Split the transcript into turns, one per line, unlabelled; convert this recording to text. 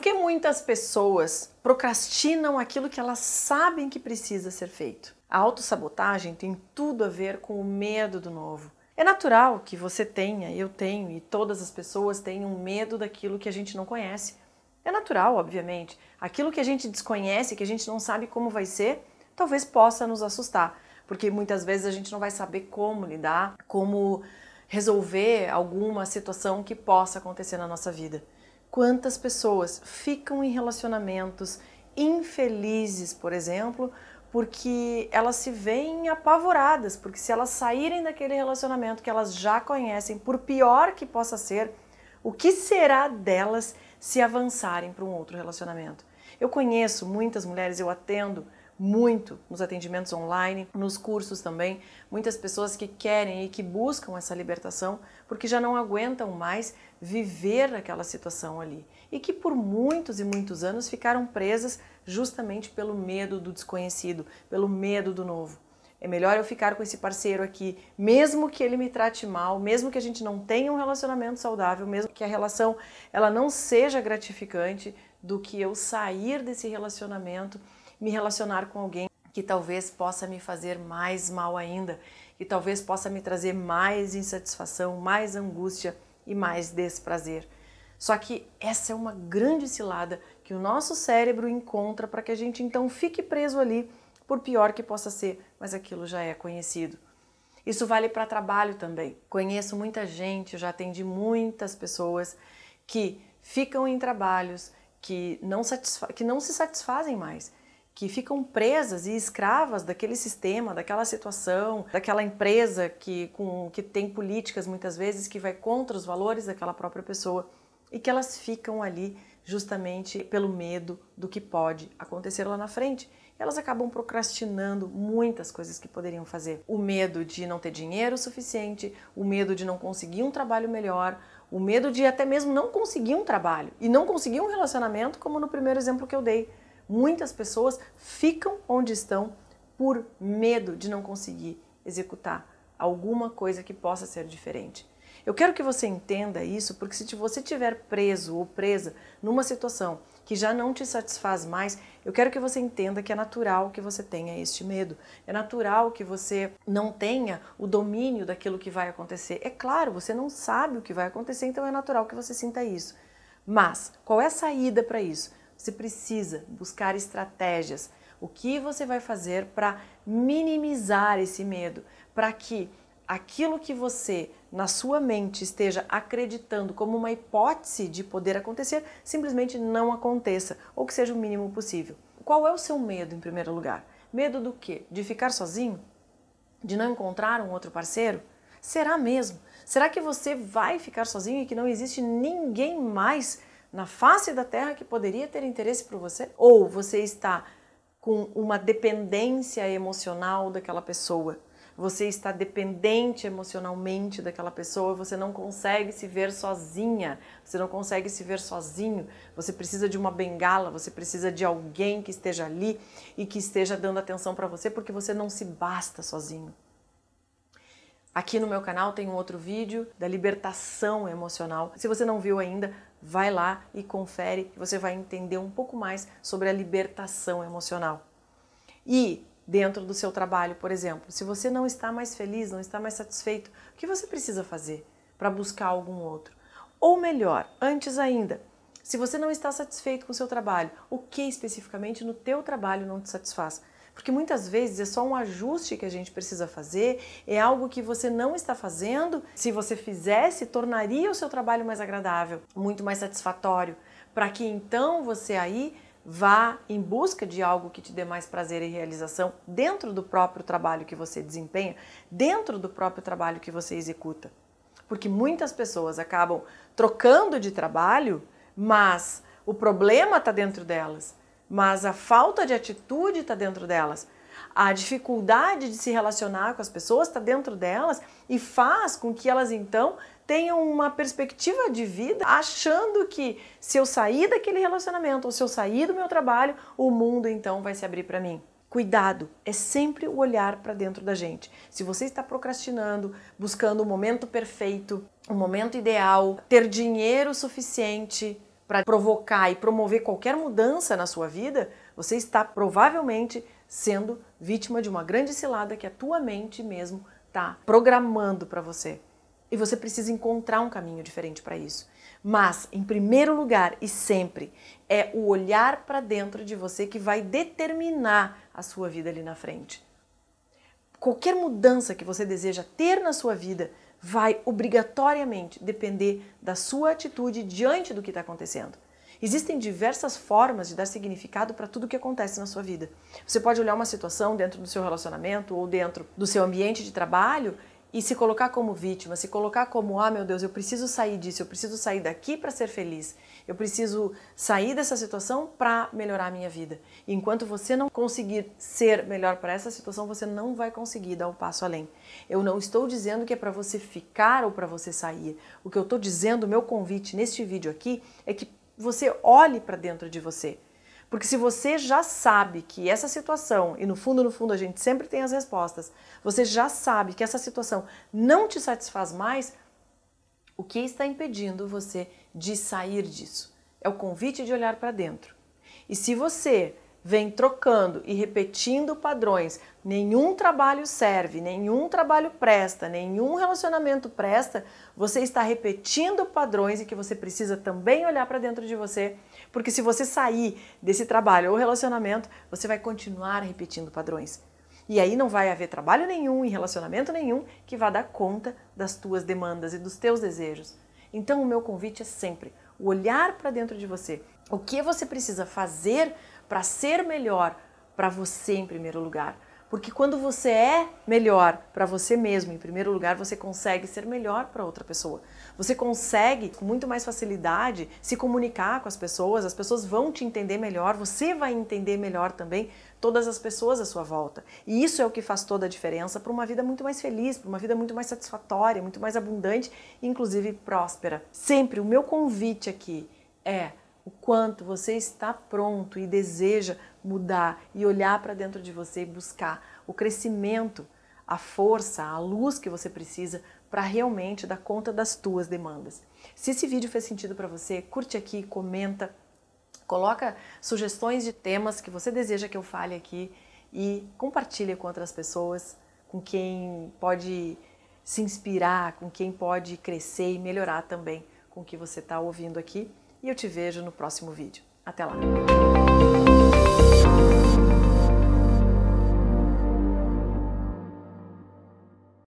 Porque que muitas pessoas procrastinam aquilo que elas sabem que precisa ser feito? A autossabotagem tem tudo a ver com o medo do novo. É natural que você tenha, eu tenho e todas as pessoas tenham medo daquilo que a gente não conhece. É natural, obviamente. Aquilo que a gente desconhece, que a gente não sabe como vai ser, talvez possa nos assustar, porque muitas vezes a gente não vai saber como lidar, como resolver alguma situação que possa acontecer na nossa vida quantas pessoas ficam em relacionamentos infelizes, por exemplo, porque elas se veem apavoradas, porque se elas saírem daquele relacionamento que elas já conhecem, por pior que possa ser, o que será delas se avançarem para um outro relacionamento? Eu conheço muitas mulheres, eu atendo muito nos atendimentos online, nos cursos também. Muitas pessoas que querem e que buscam essa libertação porque já não aguentam mais viver aquela situação ali e que por muitos e muitos anos ficaram presas justamente pelo medo do desconhecido, pelo medo do novo. É melhor eu ficar com esse parceiro aqui, mesmo que ele me trate mal, mesmo que a gente não tenha um relacionamento saudável, mesmo que a relação ela não seja gratificante, do que eu sair desse relacionamento me relacionar com alguém que talvez possa me fazer mais mal ainda, que talvez possa me trazer mais insatisfação, mais angústia e mais desprazer. Só que essa é uma grande cilada que o nosso cérebro encontra para que a gente então fique preso ali, por pior que possa ser, mas aquilo já é conhecido. Isso vale para trabalho também. Conheço muita gente, já atendi muitas pessoas que ficam em trabalhos que não, que não se satisfazem mais, que ficam presas e escravas daquele sistema, daquela situação, daquela empresa que, com, que tem políticas muitas vezes que vai contra os valores daquela própria pessoa e que elas ficam ali justamente pelo medo do que pode acontecer lá na frente. Elas acabam procrastinando muitas coisas que poderiam fazer. O medo de não ter dinheiro suficiente, o medo de não conseguir um trabalho melhor, o medo de até mesmo não conseguir um trabalho e não conseguir um relacionamento, como no primeiro exemplo que eu dei muitas pessoas ficam onde estão por medo de não conseguir executar alguma coisa que possa ser diferente. Eu quero que você entenda isso, porque se você tiver preso ou presa numa situação que já não te satisfaz mais, eu quero que você entenda que é natural que você tenha este medo. É natural que você não tenha o domínio daquilo que vai acontecer. É claro, você não sabe o que vai acontecer, então é natural que você sinta isso. Mas qual é a saída para isso? Você precisa buscar estratégias. O que você vai fazer para minimizar esse medo, para que aquilo que você na sua mente esteja acreditando como uma hipótese de poder acontecer, simplesmente não aconteça, ou que seja o mínimo possível. Qual é o seu medo em primeiro lugar? Medo do quê? De ficar sozinho? De não encontrar um outro parceiro? Será mesmo? Será que você vai ficar sozinho e que não existe ninguém mais na face da Terra que poderia ter interesse por você? Ou você está com uma dependência emocional daquela pessoa? Você está dependente emocionalmente daquela pessoa, você não consegue se ver sozinha, você não consegue se ver sozinho, você precisa de uma bengala, você precisa de alguém que esteja ali e que esteja dando atenção para você, porque você não se basta sozinho. Aqui no meu canal tem um outro vídeo da libertação emocional. Se você não viu ainda, vai lá e confere, você vai entender um pouco mais sobre a libertação emocional. E dentro do seu trabalho, por exemplo, se você não está mais feliz, não está mais satisfeito, o que você precisa fazer para buscar algum outro? Ou melhor, antes ainda, se você não está satisfeito com o seu trabalho, o que especificamente no teu trabalho não te satisfaz? Porque muitas vezes é só um ajuste que a gente precisa fazer, é algo que você não está fazendo. Se você fizesse, tornaria o seu trabalho mais agradável, muito mais satisfatório, para que então você aí vá em busca de algo que te dê mais prazer e realização dentro do próprio trabalho que você desempenha, dentro do próprio trabalho que você executa. Porque muitas pessoas acabam trocando de trabalho, mas o problema está dentro delas mas a falta de atitude está dentro delas. A dificuldade de se relacionar com as pessoas está dentro delas e faz com que elas então tenham uma perspectiva de vida achando que se eu sair daquele relacionamento ou se eu sair do meu trabalho, o mundo então vai se abrir para mim. Cuidado, é sempre o olhar para dentro da gente. Se você está procrastinando, buscando o momento perfeito, o momento ideal, ter dinheiro suficiente, para provocar e promover qualquer mudança na sua vida, você está provavelmente sendo vítima de uma grande cilada que a tua mente mesmo está programando para você. E você precisa encontrar um caminho diferente para isso. Mas, em primeiro lugar e sempre, é o olhar para dentro de você que vai determinar a sua vida ali na frente. Qualquer mudança que você deseja ter na sua vida vai obrigatoriamente depender da sua atitude diante do que está acontecendo. Existem diversas formas de dar significado para tudo o que acontece na sua vida. Você pode olhar uma situação dentro do seu relacionamento ou dentro do seu ambiente de trabalho e se colocar como vítima, se colocar como, ah, meu Deus, eu preciso sair disso, eu preciso sair daqui para ser feliz, eu preciso sair dessa situação para melhorar a minha vida. E enquanto você não conseguir ser melhor para essa situação, você não vai conseguir dar um passo além. Eu não estou dizendo que é para você ficar ou para você sair. O que eu estou dizendo, meu convite neste vídeo aqui, é que você olhe para dentro de você porque se você já sabe que essa situação, e no fundo, no fundo a gente sempre tem as respostas, você já sabe que essa situação não te satisfaz mais, o que está impedindo você de sair disso? É o convite de olhar para dentro. E se você vem trocando e repetindo padrões, nenhum trabalho serve, nenhum trabalho presta, nenhum relacionamento presta, você está repetindo padrões e que você precisa também olhar para dentro de você, porque se você sair desse trabalho ou relacionamento, você vai continuar repetindo padrões. E aí não vai haver trabalho nenhum e relacionamento nenhum que vá dar conta das tuas demandas e dos teus desejos. Então o meu convite é sempre olhar para dentro de você. O que você precisa fazer para ser melhor para você em primeiro lugar. Porque quando você é melhor para você mesmo, em primeiro lugar, você consegue ser melhor para outra pessoa. Você consegue com muito mais facilidade se comunicar com as pessoas, as pessoas vão te entender melhor, você vai entender melhor também todas as pessoas à sua volta. E isso é o que faz toda a diferença para uma vida muito mais feliz, para uma vida muito mais satisfatória, muito mais abundante, inclusive próspera. Sempre o meu convite aqui é o quanto você está pronto e deseja mudar e olhar para dentro de você e buscar o crescimento, a força, a luz que você precisa para realmente dar conta das tuas demandas. Se esse vídeo fez sentido para você, curte aqui, comenta, coloca sugestões de temas que você deseja que eu fale aqui e compartilha com outras pessoas, com quem pode se inspirar, com quem pode crescer e melhorar também com o que você está ouvindo aqui e eu te vejo no próximo vídeo. Até lá!